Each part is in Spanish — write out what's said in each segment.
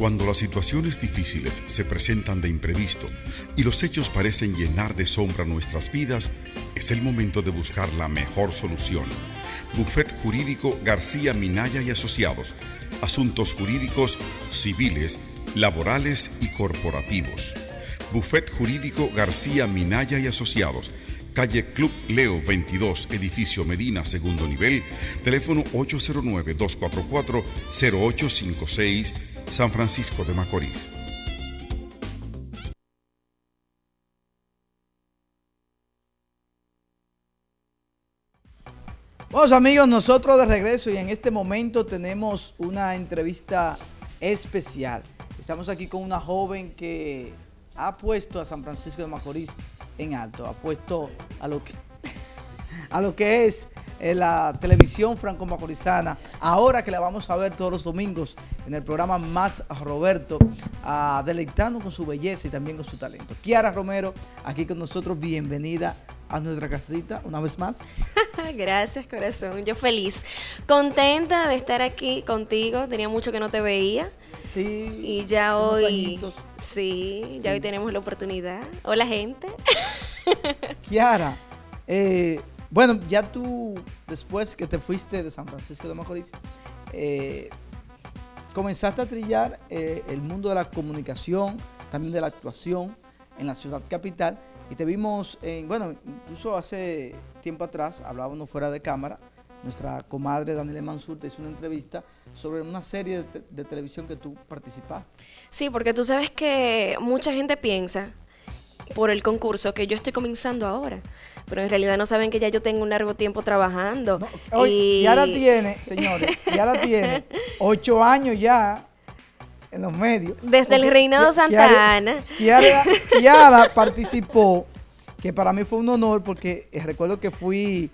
Cuando las situaciones difíciles se presentan de imprevisto y los hechos parecen llenar de sombra nuestras vidas, es el momento de buscar la mejor solución. Buffet Jurídico García Minaya y Asociados. Asuntos jurídicos, civiles, laborales y corporativos. Buffet Jurídico García Minaya y Asociados. Calle Club Leo 22, edificio Medina, segundo nivel, teléfono 809-244-0856 San Francisco de Macorís. Bueno, amigos, nosotros de regreso y en este momento tenemos una entrevista especial. Estamos aquí con una joven que ha puesto a San Francisco de Macorís en alto, ha puesto a lo que, a lo que es en la televisión franco-macorizana, ahora que la vamos a ver todos los domingos en el programa Más Roberto, a ah, con su belleza y también con su talento. Kiara Romero, aquí con nosotros, bienvenida a nuestra casita una vez más. Gracias, corazón. Yo feliz. Contenta de estar aquí contigo. Tenía mucho que no te veía. Sí. Y ya hoy. Sí, ya hoy tenemos la oportunidad. Hola, gente. Kiara, eh, bueno, ya tú, después que te fuiste de San Francisco de Macorís, eh, comenzaste a trillar eh, el mundo de la comunicación, también de la actuación en la ciudad capital. Y te vimos, en, bueno, incluso hace tiempo atrás, hablábamos fuera de cámara, nuestra comadre Daniela Mansur te hizo una entrevista sobre una serie de, de, televisión que tú participaste. Sí, porque tú sabes que mucha gente piensa por el concurso que yo estoy comenzando ahora pero en realidad no saben que ya yo tengo un largo tiempo trabajando. y... Ya la tiene, señores, ya la tiene, ocho años ya en los medios. Desde el reinado Santa Ana. Kiara, participó, que para mí fue un honor porque eh, recuerdo que fui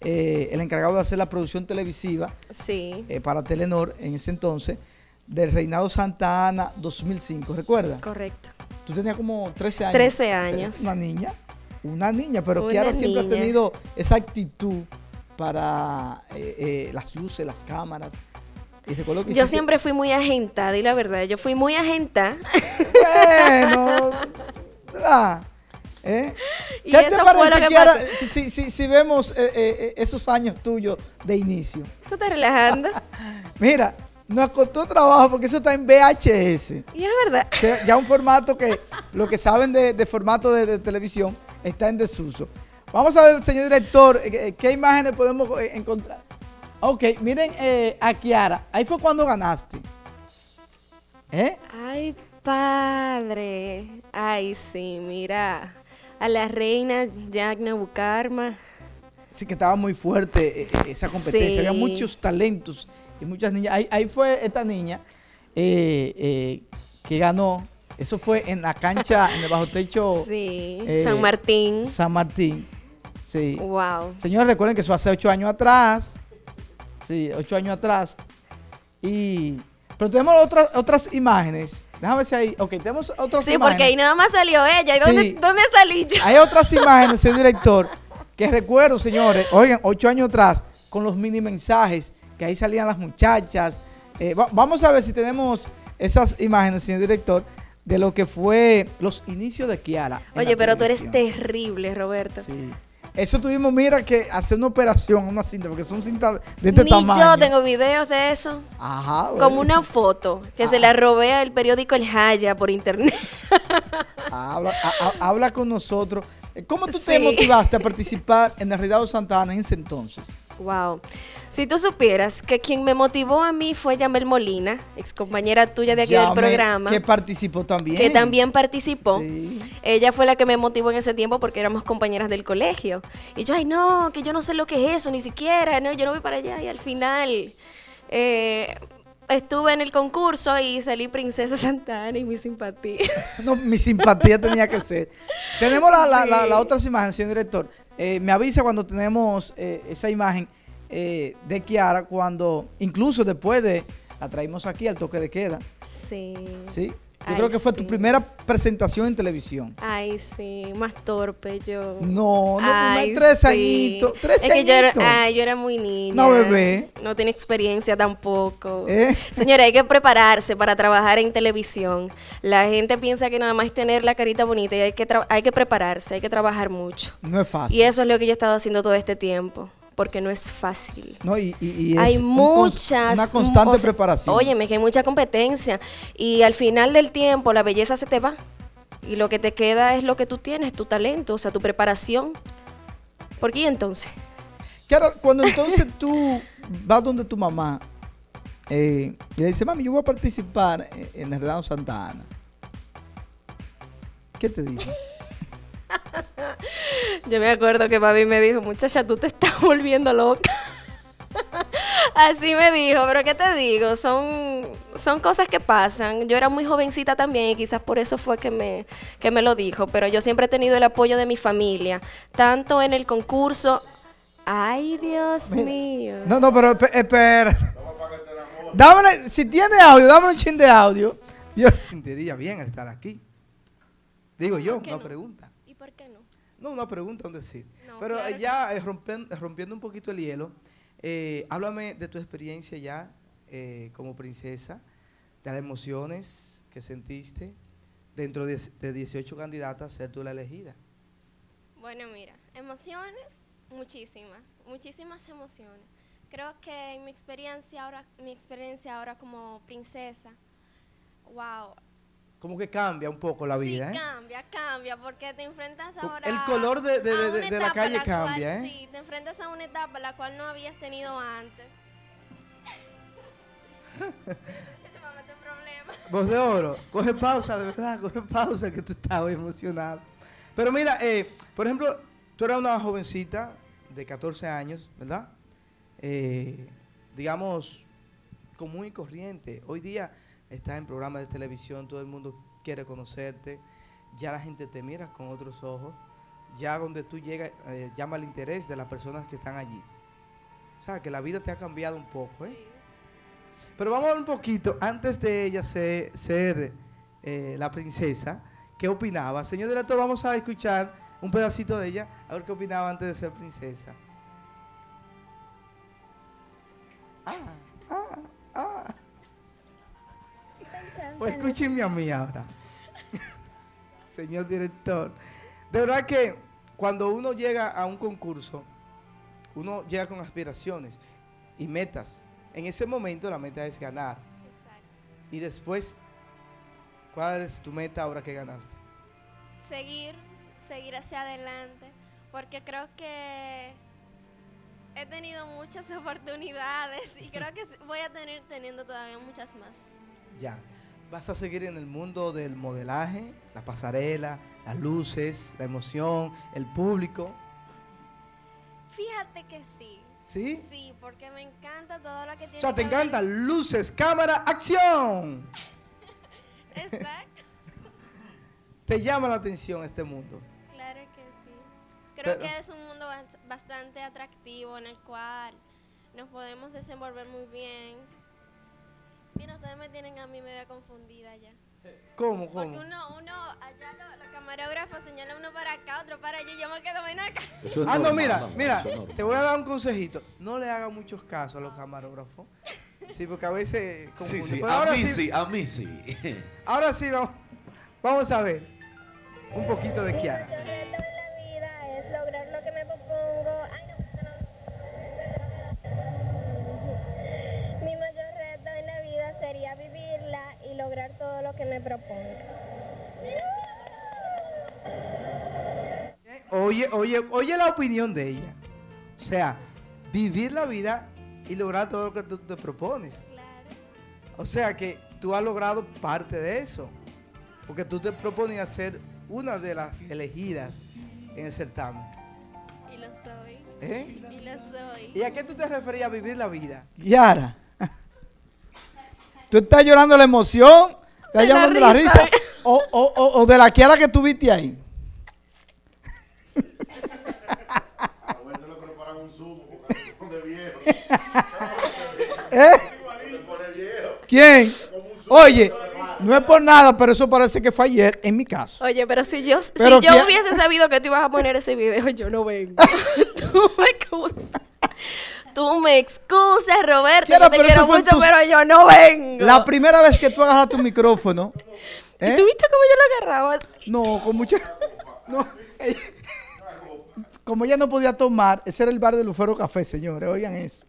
eh, el encargado de hacer la producción televisiva sí. Eh, para Telenor en ese entonces, del reinado Santa Ana 2005, ¿recuerda? Correcto. Tú tenías como 13 años. 13 años. Una niña. Una niña, pero Kiara siempre ha tenido esa actitud para eh, eh, las luces, las cámaras. yo siempre fui muy agenta, di la verdad, yo fui muy agenta. Bueno, ¿eh? ¿qué te parece, Kiara, si, vemos esos años tuyos de inicio? Tú estás relajando. Mira, nos costó trabajo porque eso está en VHS. Y es verdad. ya un formato que lo que saben de, formato de televisión está en desuso. Vamos a ver, señor director, eh, eh, qué imágenes podemos eh, encontrar. Ok, miren a Kiara. Ahí fue cuando ganaste. ¿Eh? Ay, padre. Ay, sí, mira. A la reina Yagna Bucarma. Sí, que estaba muy fuerte esa competencia. Había muchos talentos y muchas niñas. Ahí, fue esta niña que ganó eso fue en la cancha, en el bajo techo. Sí, eh, San Martín. San Martín. Sí. Wow. Señores, recuerden que eso hace ocho años atrás. Sí, ocho años atrás. Y. Pero tenemos otras, otras imágenes. Déjame ver si hay. Ok, tenemos otras imágenes. Sí, porque ahí nada más salió ella. dónde, salí yo? Hay otras imágenes, señor director, que recuerdo, señores, oigan, ocho años atrás, con los mini mensajes, que ahí salían las muchachas. Eh, vamos a ver si tenemos esas imágenes, señor director de lo que fue los inicios de Kiara. Oye, pero tú eres terrible, Roberto. Sí. Eso tuvimos, mira, que hacer una operación, una cinta, porque son cintas de este Ni yo tengo videos de eso. Ajá. Como una foto que se la ah. robé al periódico El Jaya por internet. habla, con nosotros. ¿Cómo tú te motivaste a participar en el Redado Santa Ana en ese entonces? Wow. Si tú supieras que quien me motivó a mí fue Yamel Molina, ex compañera tuya de aquí del programa. Que participó también. Que también participó. Ella fue la que me motivó en ese tiempo porque éramos compañeras del colegio. Y yo, ay, no, que yo no sé lo que es eso, ni siquiera, yo no voy para allá. Y al final. Eh, estuve en el concurso y salí Princesa Santana y mi simpatía. No, mi simpatía tenía que ser. Tenemos la, la, otras imágenes, señor director. Eh, me avisa cuando tenemos eh, esa imagen eh, de Kiara, cuando incluso después de la traímos aquí al toque de queda. Sí. Sí. Yo creo que fue tu primera presentación en televisión. Ay, sí, más torpe yo. No, no, tres añitos. Tres es que Yo, era, yo era, muy niña. No, bebé. No tenía experiencia tampoco. ¿Eh? Señora, hay que prepararse para trabajar en televisión. La gente piensa que nada más es tener la carita bonita y hay que, hay que prepararse, hay que trabajar mucho. No es fácil. Y eso es lo que yo he estado haciendo todo este tiempo porque no es fácil. No, y, hay muchas. una constante preparación. que hay mucha competencia. Y al final del tiempo, la belleza se te va. Y lo que te queda es lo que tú tienes, tu talento, o sea, tu preparación. ¿Por qué entonces? Claro, cuando entonces tú vas donde tu mamá eh, y le dice, mami, yo voy a participar en Hernando Santa Ana. ¿Qué te dice? Yo me acuerdo que mami me dijo, muchacha, tú te estás volviendo loca. Así me dijo, pero ¿qué te digo? Son, son cosas que pasan. Yo era muy jovencita también y quizás por eso fue que me, me lo dijo, pero yo siempre he tenido el apoyo de mi familia, tanto en el concurso... Ay, Dios mío. No, no, pero espera. si tiene audio, dame un chin de audio. Dios, sentiría bien estar aquí. Digo yo, no, no pregunta. No, una pregunta, un decir. Pero eh, ya eh, eh, rompiendo un poquito el hielo, háblame de tu experiencia ya como princesa, de las emociones que sentiste dentro de, 18 candidatas ser tú la elegida. Bueno, mira, emociones, muchísimas, muchísimas emociones. Creo que mi experiencia ahora, mi experiencia ahora como princesa, wow, como que cambia un poco la vida. ¿eh? cambia, cambia, porque te enfrentas ahora. El color de, la calle cambia, ¿eh? Sí, te enfrentas a una etapa la cual no habías tenido antes. Voz de oro, coge pausa, de verdad, coge pausa, que tú muy emocionado. Pero mira, eh, por ejemplo, tú eras una jovencita de 14 años, ¿verdad? Eh, digamos, común y corriente. Hoy día estás en programas de televisión, todo el mundo quiere conocerte, ya la gente te mira con otros ojos, ya donde tú llegas eh, llama el interés de las personas que están allí. O sea, que la vida te ha cambiado un poco, ¿eh? Pero vamos un poquito, antes de ella ser, eh, la princesa, ¿qué opinaba? Señor director, vamos a escuchar un pedacito de ella, a ver qué opinaba antes de ser princesa. Ah. Pues Escúcheme a mí ahora. Señor director. De verdad que cuando uno llega a un concurso, uno llega con aspiraciones y metas. En ese momento la meta es ganar. Y después, ¿cuál es tu meta ahora que ganaste? Seguir, seguir hacia adelante, porque creo que he tenido muchas oportunidades y creo que voy a tener teniendo todavía muchas más. Ya, vas a seguir en el mundo del modelaje, la pasarela, las luces, la emoción, el público? Fíjate que sí. ¿Sí? Sí, porque me encanta todo lo que tiene. O sea, te encantan luces, cámara, acción. Exacto. ¿Te llama la atención este mundo? Claro que sí. Creo que es un mundo bastante atractivo en el cual nos podemos desenvolver muy bien Mira, ustedes me tienen a mí medio confundida ya. ¿Cómo, cómo? Porque uno, uno allá los, camarógrafos señalan uno para acá, otro para allá, yo me quedo en acá. Ando, ah, mira, mira, te voy a dar un consejito. No le hagan muchos casos a los camarógrafos. Sí, porque a veces... Sí, sí, a ahora mí sí, a mí sí. Ahora sí, vamos, vamos a ver un poquito de Kiara. me Oye, oye, oye la opinión de ella. O sea, vivir la vida y lograr todo lo que tú te propones. O sea que tú has logrado parte de eso. Porque tú te proponías ser una de las elegidas en el certamen. Y lo soy. ¿Eh? Y lo soy. ¿Y a qué tú te referías a vivir la vida? Yara. ¿Tú estás llorando la emoción? De llamando la risa. La risa. O, o, o, de la Kiara que tuviste ahí. ¿Eh? ¿Quién? Oye, no es por nada, pero eso parece que fue ayer en mi caso. Oye, pero si yo, si yo hubiese sabido que tú ibas a poner ese video, yo no vengo. tú me Tú me excuses, Roberto. te pero quiero mucho, pero yo no vengo. La primera vez que tú agarras tu micrófono. ¿Y ¿eh? tú viste cómo yo lo agarraba? No, con mucha. No. Como ella no podía tomar, ese era el bar de Lufero Café, señores, oigan eso.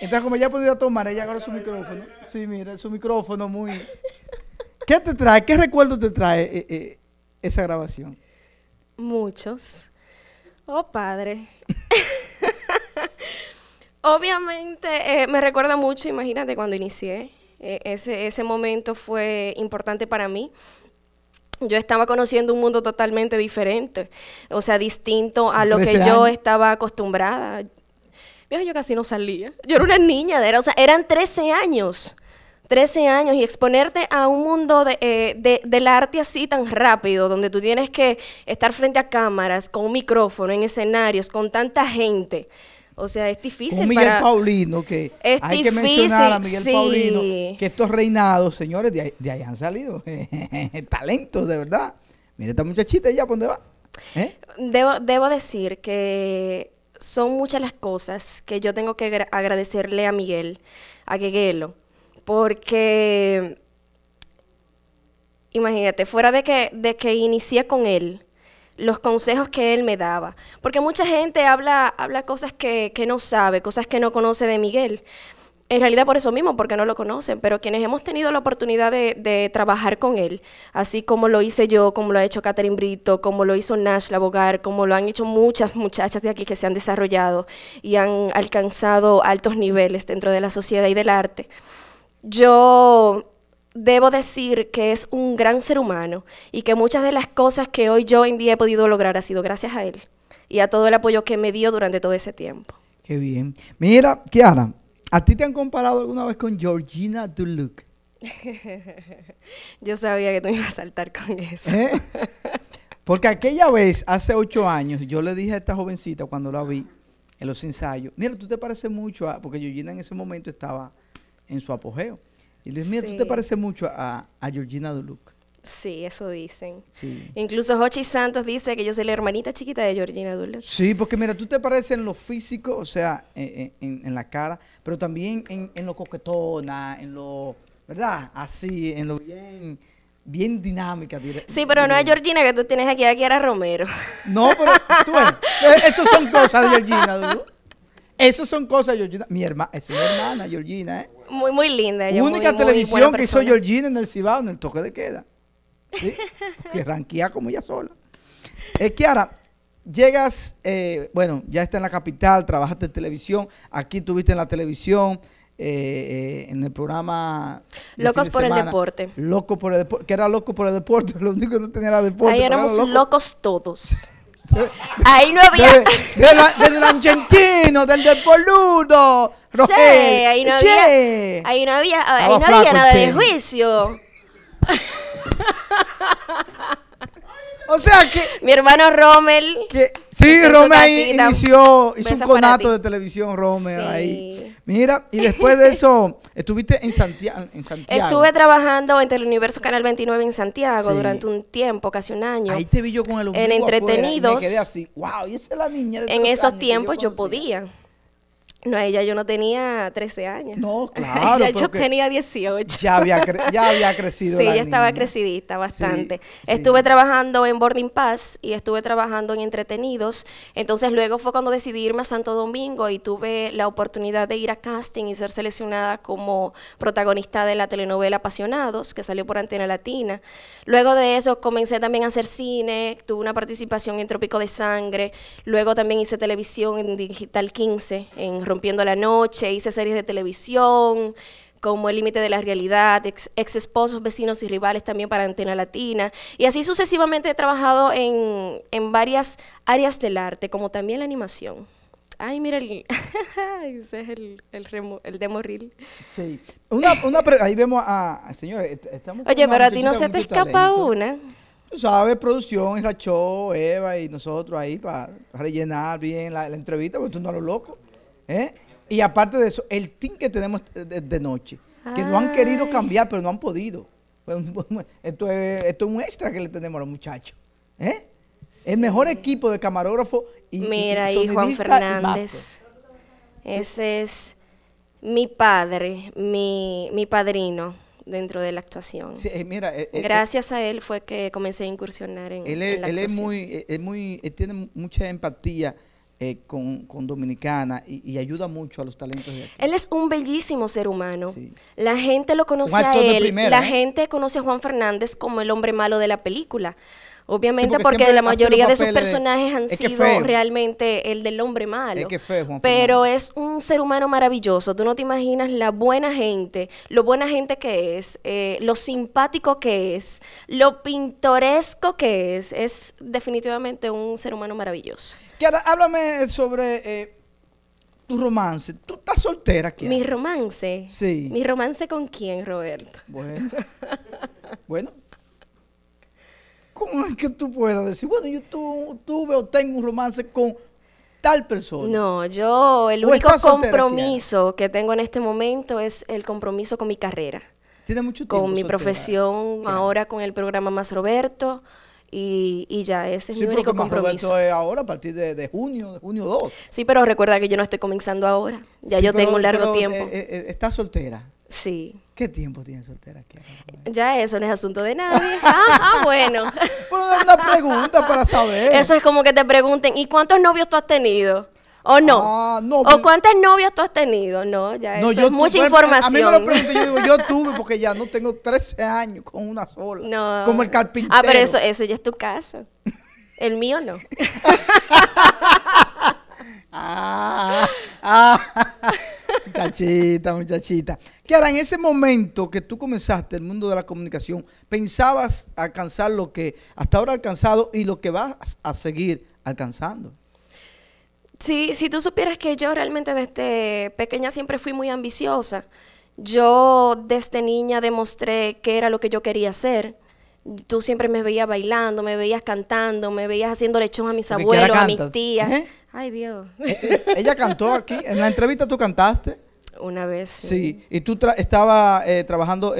Entonces, como ella podía tomar, ella agarró su micrófono. Sí, mira, su micrófono muy. ¿Qué te trae? ¿Qué recuerdo te trae eh, eh, esa grabación? Muchos. Oh, padre. Obviamente eh, me recuerda mucho, imagínate, cuando inicié. Eh, ese, ese momento fue importante para mí. Yo estaba conociendo un mundo totalmente diferente, o sea, distinto a lo que yo estaba acostumbrada. yo casi no salía. Yo era una niña, o eran 13 años. 13 años y exponerte a un mundo eh, del arte así tan rápido, donde tú tienes que estar frente a cámaras, con un micrófono, en escenarios, con tanta gente. O sea, es difícil. Miguel Paulino, que hay que mencionar a Miguel Paulino, que estos reinados, señores, de, de ahí han salido. Talentos, de verdad. Mira esta muchachita ya, ¿por dónde va? ¿Eh? Debo, decir que son muchas las cosas que yo tengo que agradecerle a Miguel, a Gueguelo, porque imagínate, fuera de que, de que inicié con él, los consejos que él me daba. Porque mucha gente habla, habla cosas que, no sabe, cosas que no conoce de Miguel. En realidad por eso mismo, porque no lo conocen, pero quienes hemos tenido la oportunidad de, trabajar con él, así como lo hice yo, como lo ha hecho Catherine Brito, como lo hizo Nash Labogar, como lo han hecho muchas muchachas de aquí que se han desarrollado y han alcanzado altos niveles dentro de la sociedad y del arte, yo debo decir que es un gran ser humano y que muchas de las cosas que hoy yo en día he podido lograr ha sido gracias a él y a todo el apoyo que me dio durante todo ese tiempo. Qué bien. Mira, Kiara, ¿a ti te han comparado alguna vez con Georgina Duluc? yo sabía que tú me ibas a saltar con eso. ¿Eh? Porque aquella vez, hace ocho años, yo le dije a esta jovencita cuando la vi en los ensayos, mira, tú te pareces mucho a... Porque Georgina en ese momento estaba en su apogeo. Y Luis mío, tú te pareces mucho a, a Georgina Duluc. Sí, eso dicen. Sí. Incluso Hochi Santos dice que yo soy la hermanita chiquita de Georgina Duluc. Sí, porque mira, tú te pareces en lo físico, o sea, eh, eh, en, en, la cara, pero también en, lo coquetona, en lo, ¿verdad? Así, en lo bien, bien dinámica. sí, pero no es Georgina que tú tienes aquí, aquí era Romero. No, pero tú, eso son cosas de Georgina Duluc. Esas son cosas, Georgina. Mi hermana, es mi hermana, Georgina, ¿eh? Muy, muy linda. Ella, Única televisión que hizo Georgina en el Cibao, en el toque de queda. ¿Sí? que ranquea como ella sola. Eh, Kiara, llegas, eh, bueno, ya está en la capital, trabajaste en televisión, aquí tuviste en la televisión, eh, eh, en el programa... Locos por el deporte. Locos por el deporte, que era loco por el deporte, lo único que no tenía era deporte. Ahí éramos locos todos. Ahí no había. del argentino, del del boludo. Sí, ahí no había. Ahí no había, ahí no había nada de juicio. O sea que. Mi hermano Rommel. Que, sí, Rommel ahí inició, hizo un conato de televisión, Rommel ahí. Mira, y después de eso, estuviste en Santiago, Estuve trabajando en Teleuniverso Canal 29 en Santiago durante un tiempo, casi un año. Ahí te vi yo con el En Entretenidos. y me quedé así, wow, y esa es la niña de En esos tiempos yo podía. No, ella yo no tenía 13 años. No, claro. ya yo tenía 18. Ya había, ya crecido. sí, ya estaba crecidita bastante. estuve trabajando en Boarding Pass y estuve trabajando en Entretenidos. Entonces luego fue cuando decidí irme a Santo Domingo y tuve la oportunidad de ir a casting y ser seleccionada como protagonista de la telenovela Apasionados, que salió por Antena Latina. Luego de eso comencé también a hacer cine, tuve una participación en Trópico de Sangre, luego también hice televisión en Digital 15, en Rompiendo la Noche, hice series de televisión como El Límite de la Realidad, ex, esposos, vecinos y rivales también para Antena Latina. Y así sucesivamente he trabajado en, varias áreas del arte, como también la animación. Ay, mira, el, ese es el, el, remo, demo Sí. Una, una ahí vemos a, señores, estamos... Oye, pero a ti no se te escapa una. Tú sabes, producción, Rachó Eva y nosotros ahí para rellenar bien la, entrevista, porque tú no eres loco. ¿Eh? Y aparte de eso, el team que tenemos de, noche, que lo han querido cambiar, pero no han podido. Pues, esto es, esto un extra que le tenemos a los muchachos. ¿eh? El mejor equipo de camarógrafo y Mira, y, Juan Fernández. ese es mi padre, mi, mi padrino dentro de la actuación. Eh, Gracias a él fue que comencé a incursionar en, él es, él es muy, muy, tiene mucha empatía eh, con, con, Dominicana y, ayuda mucho a los talentos de aquí. Él es un bellísimo ser humano. La gente lo conoce a él. la ¿eh? gente conoce a Juan Fernández como el hombre malo de la película. Obviamente, porque, la mayoría de sus personajes han sido realmente el del hombre malo. pero es un ser humano maravilloso. Tú no te imaginas la buena gente, lo buena gente que es, eh, lo simpático que es, lo pintoresco que es. Es definitivamente un ser humano maravilloso. Kiara, háblame sobre eh, tu romance. ¿Tú estás soltera, Kiara? ¿Mi romance? Sí. ¿Mi romance con quién, Roberto? Bueno. bueno. ¿Cómo es que tú puedas decir, bueno, yo tuve o tengo un romance con tal persona? No, yo el único compromiso que tengo en este momento es el compromiso con mi carrera. Tiene mucho tiempo. Con mi profesión, ahora con el programa Más Roberto. Y, ya ese es sí, mi único compromiso. Roberto es ahora a partir de, junio, junio 2. Sí, pero recuerda que yo no estoy comenzando ahora. Ya yo tengo un largo tiempo. Está eh, eh, eh, ¿Estás soltera? Sí. ¿Qué tiempo tienes soltera aquí? Ya eso no es asunto de nadie. Ah, ah, bueno. Pero dar una pregunta para saber. Eso es como que te pregunten, ¿y cuántos novios tú has tenido? ¿O no? Ah, ¿O cuántas novias tú has tenido? No, ya eso es mucha información. A mí me lo pregunto, yo digo, yo tuve porque ya no tengo 13 años con una sola. No. Como el carpintero. Ah, pero eso, eso ya es tu caso. El mío no. ah, ah. Muchachita, muchachita. Kiara, en ese momento que tú comenzaste el mundo de la comunicación, ¿pensabas alcanzar lo que hasta ahora alcanzado y lo que vas a seguir alcanzando? Sí, si tú supieras que yo realmente desde pequeña siempre fui muy ambiciosa. Yo desde niña demostré que era lo que yo quería hacer tú siempre me veías bailando, me veías cantando, me veías haciendo lechón a mis abuelos, a mis tías. Ay, Dios. Eh, eh, ella cantó aquí. En la entrevista tú cantaste. Una vez. Sí. Y tú estaba eh, trabajando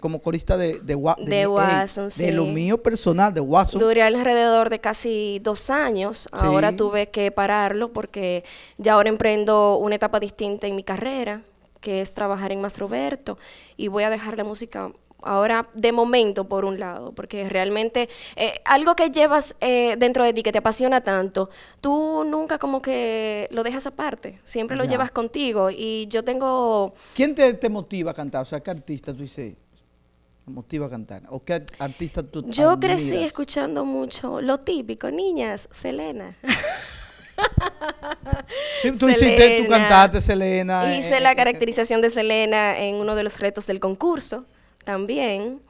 como corista de, de, de, Watson. sí. De lo mío personal, de Watson. Duré alrededor de casi dos años. Ahora tuve que pararlo porque ya ahora emprendo una etapa distinta en mi carrera, que es trabajar en Más Roberto. Y voy a dejar la música ahora de momento por un lado, porque realmente eh, algo que llevas eh, dentro de ti que te apasiona tanto, tú nunca como que lo dejas aparte, siempre lo llevas contigo y yo tengo... ¿Quién te, motiva a cantar? O sea, ¿qué artista tú dices? motiva a cantar? ¿O qué artista tú Yo crecí escuchando mucho lo típico, niñas, Selena. Sí, tú, Selena. cantaste Selena. Hice eh, la caracterización de Selena en uno de los retos del concurso también.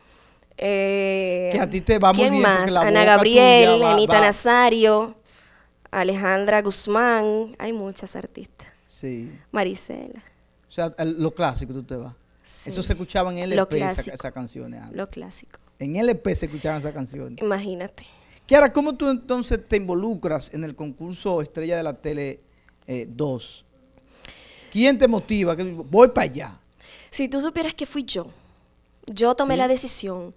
Eh, que a ti te va muy bien, más? Ana Gabriel, Anita Nazario, Alejandra Guzmán. Hay muchas artistas. Sí. Marisela. O sea, lo clásico tú te vas. Sí. Eso se escuchaba en LP, esas esa canciones. Eh, lo clásico. En LP se escuchaban esas canciones. Imagínate. Kiara, ¿cómo tú entonces te involucras en el concurso Estrella de la Tele 2? Eh, ¿Quién te motiva? Voy para allá. Si tú supieras que fui yo yo tomé la decisión,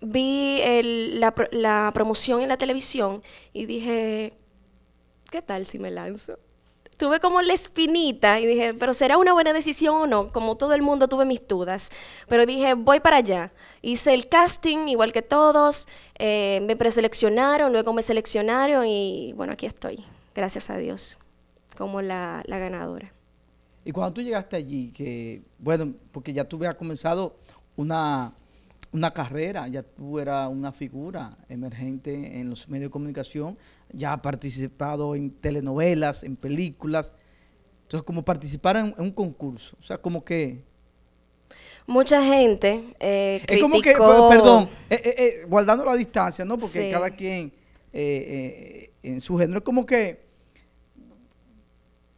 vi la, promoción en la televisión y dije, ¿qué tal si me lanzo? tuve como la espinita y dije, pero ¿será una buena decisión o no? Como todo el mundo tuve mis dudas, pero dije, voy para allá. Hice el casting igual que todos, eh, me preseleccionaron, luego me seleccionaron y bueno, aquí estoy, gracias a Dios, como la, ganadora. Y cuando tú llegaste allí, que bueno, porque ya tú habías comenzado una, una carrera, ya tú eras una figura emergente en los medios de comunicación, ya has participado en telenovelas, en películas. Entonces, como participar en, un concurso, o sea, como que... Mucha gente eh, Es como que, perdón, eh, eh, eh, guardando la distancia, ¿no? Porque cada quien en su género es como que,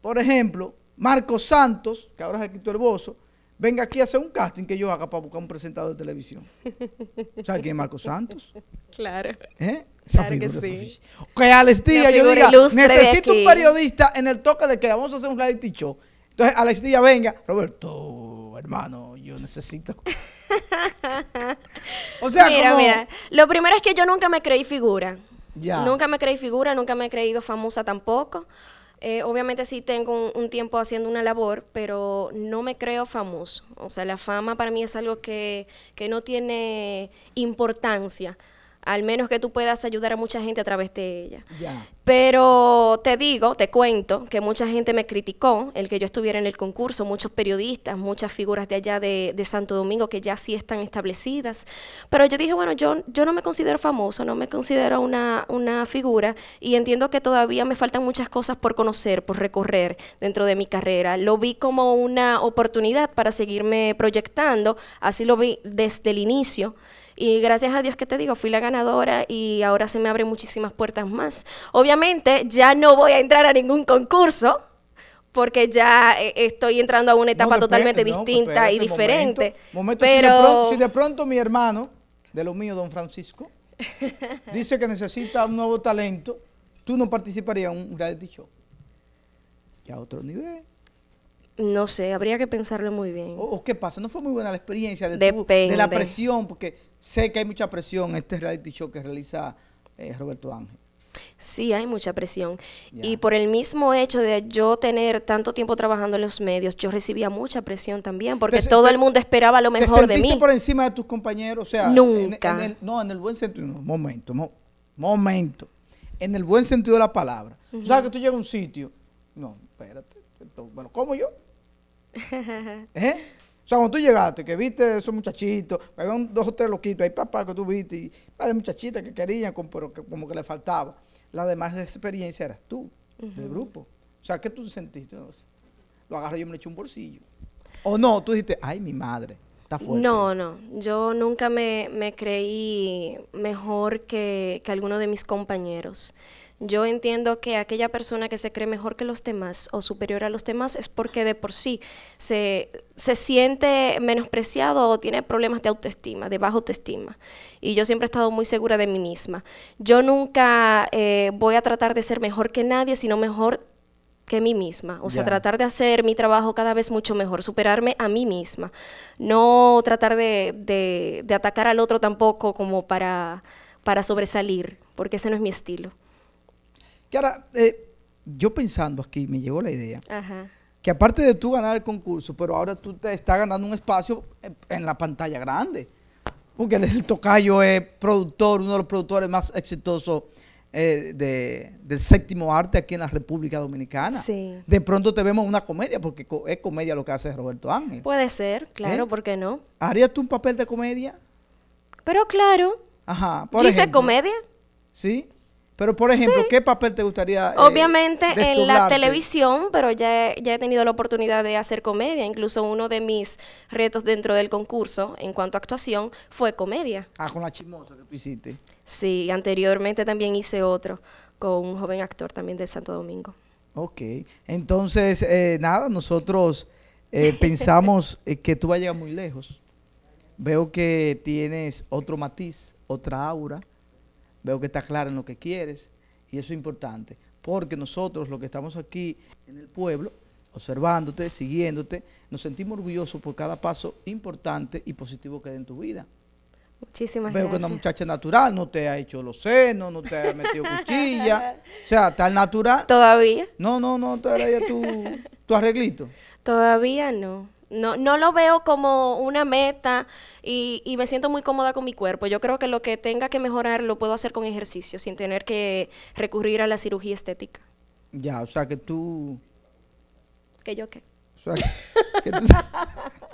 por ejemplo, Marcos Santos, que ahora es Cristo Herboso, venga aquí a hacer un casting que yo haga para buscar un presentador de televisión. ¿Sabes quién es Marcos Santos? Claro. ¿Eh? Esa que sí. Que Alex yo diga, necesito un periodista en el toque de que vamos a hacer un reality show. Entonces, Alex Díaz, venga, Roberto, hermano, yo necesito. o sea, como... mira, lo primero es que yo nunca me creí figura. Nunca me creí figura, nunca me he creído famosa tampoco. Eh, obviamente sí tengo un, tiempo haciendo una labor, pero no me creo famoso. O sea, la fama para mí es algo que, que no tiene importancia al menos que tú puedas ayudar a mucha gente a través de ella. Pero te digo, te cuento, que mucha gente me criticó el que yo estuviera en el concurso, muchos periodistas, muchas figuras de allá de, Santo Domingo que ya sí están establecidas. Pero yo dije, bueno, yo, yo no me considero famoso, no me considero una, una figura y entiendo que todavía me faltan muchas cosas por conocer, por recorrer dentro de mi carrera. Lo vi como una oportunidad para seguirme proyectando, así lo vi desde el inicio. Y gracias a Dios que te digo, fui la ganadora y ahora se me abren muchísimas puertas más. Obviamente ya no voy a entrar a ningún concurso porque ya eh, estoy entrando a una etapa totalmente pues distinta y diferente. pero... Si de, pronto, mi hermano, de lo mío, don Francisco, dice que necesita un nuevo talento, tú no participarías en un reality show. Ya a otro nivel. No sé, habría que pensarlo muy bien. ¿O, qué pasa? ¿No fue muy buena la experiencia de, la presión? Porque sé que hay mucha presión en este reality show que realiza eh, Roberto Ángel. Sí, hay mucha presión. Y por el mismo hecho de yo tener tanto tiempo trabajando en los medios, yo recibía mucha presión también, porque todo el mundo esperaba lo mejor de mí. por encima de tus compañeros? O sea, Nunca. no, en el buen sentido, momento, momento. En el buen sentido de la palabra. Uh que tú llegas a un sitio, no, espérate, bueno, ¿cómo yo? ¿Eh? O sea, cuando tú llegaste, que viste esos muchachitos, había dos o tres loquitos, hay papá que tú viste, y de muchachitas que querían, pero como que le faltaba. La demás experiencia eras tú, del grupo. O sea, ¿qué tú sentiste? No sé. Lo agarré yo me le eché un bolsillo. O no, tú dijiste, ay, mi madre, está fuerte. No, no, yo nunca me, creí mejor que, que alguno de mis compañeros. Yo entiendo que aquella persona que se cree mejor que los demás o superior a los demás es porque de por sí se, siente menospreciado o tiene problemas de autoestima, de baja autoestima. Y yo siempre he estado muy segura de mí misma. Yo nunca eh, voy a tratar de ser mejor que nadie, sino mejor que mí misma, o sea, tratar de hacer mi trabajo cada vez mucho mejor, superarme a mí misma, no tratar de, de atacar al otro tampoco como para, para sobresalir, porque ese no es mi estilo y ahora, eh, yo pensando aquí, me llegó la idea. Que aparte de tú ganar el concurso, pero ahora tú te estás ganando un espacio en, la pantalla grande. Porque el Tocayo es productor, uno de los productores más exitosos eh, del séptimo arte aquí en la República Dominicana. Sí. De pronto te vemos una comedia, porque es comedia lo que hace Roberto Ángel. Puede ser, claro, ¿Eh? ¿por qué no? ¿Harías tú un papel de comedia? Pero claro. Ajá, por comedia? Sí. Pero, por ejemplo, ¿qué papel te gustaría? Eh, Obviamente en la televisión, pero ya, ya he tenido la oportunidad de hacer comedia. Incluso uno de mis retos dentro del concurso en cuanto a actuación fue comedia. Ah, con la chismosa que tú hiciste. Sí, anteriormente también hice otro con un joven actor también de Santo Domingo. Ok, entonces, eh, nada, nosotros eh, pensamos que tú vas a llegar muy lejos. Veo que tienes otro matiz, otra aura veo que está clara en lo que quieres y eso es importante, porque nosotros los que estamos aquí en el pueblo, observándote, siguiéndote, nos sentimos orgullosos por cada paso importante y positivo que dé en tu vida. Muchísimas gracias. Veo que que una muchacha natural no te ha hecho los senos, no te ha metido cuchilla. o sea, tal natural. ¿Todavía? No, no, no, todavía tu, tu arreglito. Todavía no. No, no lo veo como una meta y, me siento muy cómoda con mi cuerpo. Yo creo que lo que tenga que mejorar lo puedo hacer con ejercicio, sin tener que recurrir a la cirugía estética. Ya, o sea que tú... ¿Que yo qué? O sea, que,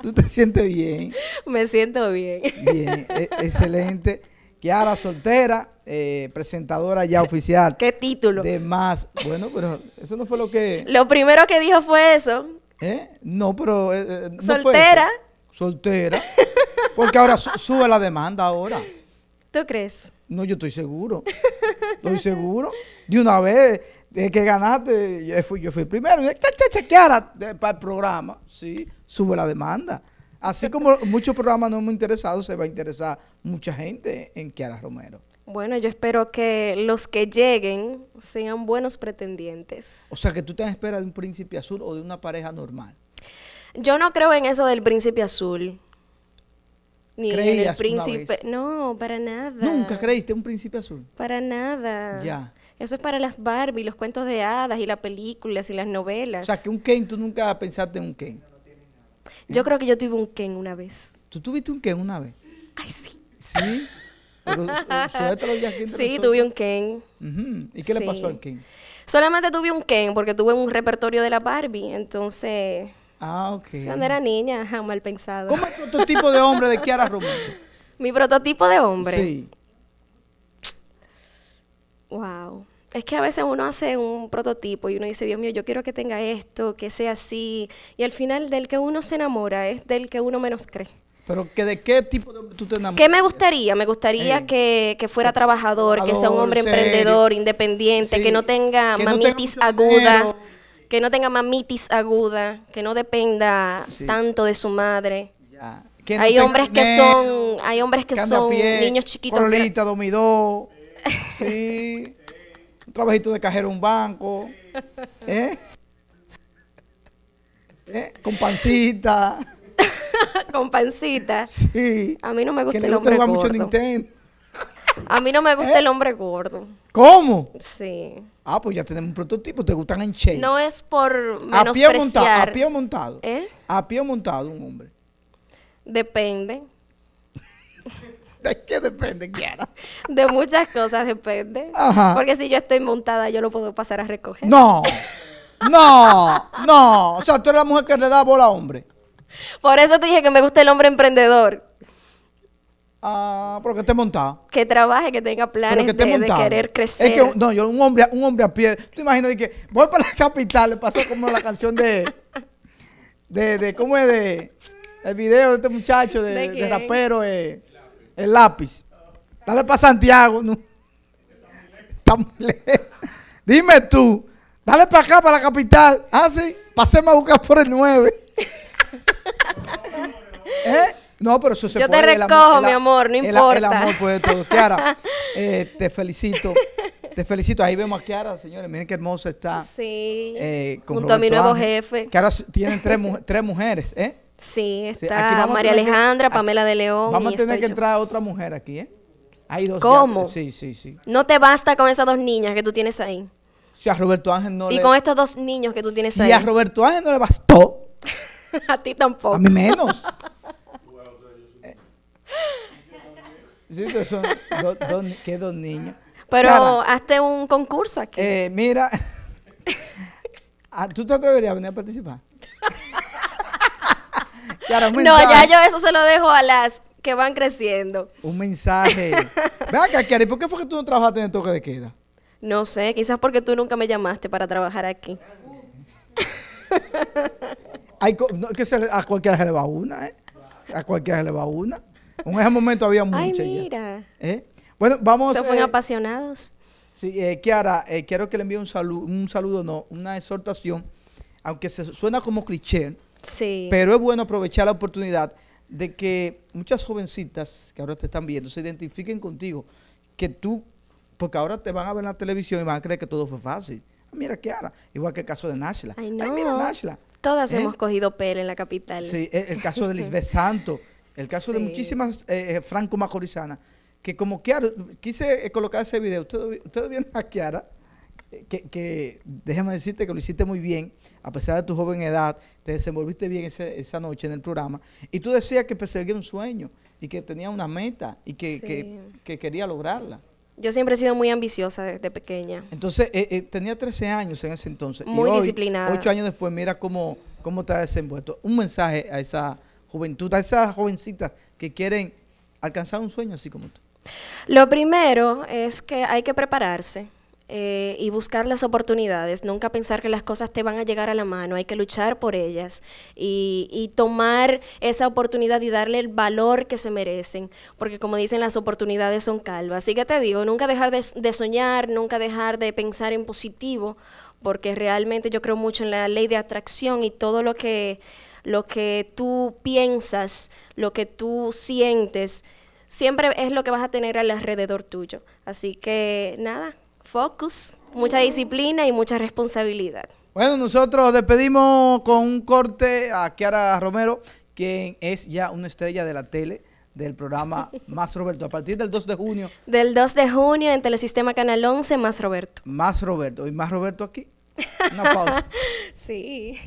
tú, te sientes bien. Me siento bien. Bien, e, excelente. Kiara Soltera, eh, presentadora ya oficial. ¿Qué título? De más. Bueno, pero eso no fue lo que... Lo primero que dijo fue eso. ¿Eh? No, pero... Eh, eh, Soltera. Soltera. Porque ahora sube la demanda ahora. ¿Tú crees? No, yo estoy seguro. Estoy seguro. De una vez de que ganaste, yo fui, yo fui primero. cha Kiara para el programa. Sí, sube la demanda. Así como muchos programas no hemos interesados, se va a interesar mucha gente en Kiara Romero. Bueno, yo espero que los que lleguen sean buenos pretendientes. O sea, que tú te esperas de un príncipe azul o de una pareja normal. Yo no creo en eso del príncipe azul. Ni en el príncipe. No, para nada. Nunca creíste en un príncipe azul. Para nada. Ya. Eso es para las Barbie, los cuentos de hadas y las películas y las novelas. O sea, que un Ken, tú nunca pensaste en un Ken. Yo creo que yo tuve un Ken una vez. ¿Tú tuviste un Ken una vez? Ay, sí. ¿Sí? Eh, sí, tuve un Ken. ¿Y qué le pasó al Ken? Solamente tuve un Ken porque tuve un repertorio de la Barbie, entonces... Cuando ah, era niña, mal pensado. ¿Cómo es tu prototipo de hombre de Kiara Román? Mi prototipo de hombre. Sí. Wow. Es que a veces uno hace un prototipo y uno dice, Dios mío, yo quiero que tenga esto, que sea así. Y al final del que uno se enamora es del que uno menos cree. Pero que de qué tipo de tú te enamoras? ¿Qué me gustaría? Me gustaría que, fuera trabajador, que sea un hombre emprendedor, independiente, que no tenga mamitis aguda, que no tenga mamitis aguda, que no dependa tanto de su madre. hay hombres que son, hay hombres que, son niños chiquitos. Colita, domidó, sí, un trabajito de cajero en un banco, ¿eh? ¿Eh? con pancita. con pancita. Sí. A mí no me gusta el hombre gordo. A mí no me gusta ¿Eh? el hombre gordo. ¿Cómo? Sí. Ah, pues ya tenemos un prototipo. ¿Te gustan en No es por menospreciar. ¿Eh? A pie montado. A pie montado. A montado un hombre. Depende. ¿De qué depende, De muchas cosas depende. Porque si yo estoy montada, yo lo puedo pasar a recoger. No. No, no. O sea, tú eres la mujer que le da bola a hombre. Por eso te dije que me gusta el hombre emprendedor. Ah, pero que esté montado. Que trabaje, que tenga planes que de, querer crecer. no, yo, un hombre, un hombre a pie. Tú imaginas que voy para la capital, le pasó como la canción de, de, de, ¿cómo es? De, el video de este muchacho, de, rapero, eh, el lápiz. Dale para Santiago. No. Dime tú, dale para acá, para la capital. Ah, sí, pasemos a buscar por el 9. ¿Eh? No, pero eso se Yo te recojo, mi amor, no importa. El, amor puede todo. Kiara, eh, te felicito. Te felicito. Ahí vemos a Kiara, señores. Miren qué hermosa está. Sí. Eh, junto a mi nuevo jefe. Que tiene tres, mujeres, ¿eh? Sí, está María Alejandra, Pamela de León. Vamos a tener que entrar a otra mujer aquí, ¿eh? ¿Cómo? sí, sí, sí. No te basta con esas dos niñas que tú tienes ahí. Si a Roberto Ángel no y le... Y con estos dos niños que tú tienes ahí. Si a Roberto Ángel no le bastó, a ti tampoco. A mí menos. ¿Qué son dos, dos niños. Pero haste un concurso aquí. Eh, mira, ah, ¿tú te atreverías a venir a participar? no, ya yo eso se lo dejo a las que van creciendo. Un mensaje. ¿qué ¿por qué fue que tú no trabajaste en el toque de queda? No sé, quizás porque tú nunca me llamaste para trabajar aquí que a cualquiera se le va una, ¿eh? A cualquiera se le va una. En ese momento había muchas. Ay, mira. ¿Eh? Bueno, vamos. Se fueron eh, apasionados. Sí, eh, Kiara, quiero que le envíe un saludo, un saludo, no, una exhortación, aunque se suena como cliché. Sí. Pero es bueno aprovechar la oportunidad de que muchas jovencitas que ahora te están viendo se identifiquen contigo, que tú, porque ahora te van a ver en la televisión y van a creer que todo fue fácil. Ah, mira Kiara, igual que el caso de Nashla. Ay, mira Nashla. Todas ¿Eh? hemos cogido pelo en la capital. Sí, e, el, caso de Lisbeth Santo, el caso de muchísimas eh, eh, franco Macorizana. que como Kiara, quise colocar ese video, ustedes, ustedes vieron a Kiara, que, que, déjame decirte que lo hiciste muy bien, a pesar de tu joven edad, te desenvolviste bien esa noche en el programa, y tú decías que perseguía un sueño, y que tenía una meta, y que quería lograrla. Yo siempre he sido muy ambiciosa desde pequeña. Entonces, eh, eh, tenía 13 años en ese entonces. Muy y disciplinada. Ocho años después, mira cómo, cómo te ha desenvuelto. Un mensaje a esa juventud, a esas jovencitas que quieren alcanzar un sueño así como tú. Lo primero es que hay que prepararse. Eh, y buscar las oportunidades, nunca pensar que las cosas te van a llegar a la mano, hay que luchar por ellas y, tomar esa oportunidad y darle el valor que se merecen, porque como dicen, las oportunidades son calvas. Así que te digo, nunca dejar de, soñar, nunca dejar de pensar en positivo, porque realmente yo creo mucho en la ley de atracción y todo lo que, lo que tú piensas, lo que tú sientes, siempre es lo que vas a tener alrededor tuyo. Así que nada, focus, mucha disciplina y mucha responsabilidad. Bueno, nosotros despedimos con un corte a Kiara Romero, quien es ya una estrella de la tele del programa Más Roberto, a partir del 2 de junio. Del 2 de junio en Telesistema Canal 11, Más Roberto. Más Roberto, y Más Roberto aquí. Una pausa. sí.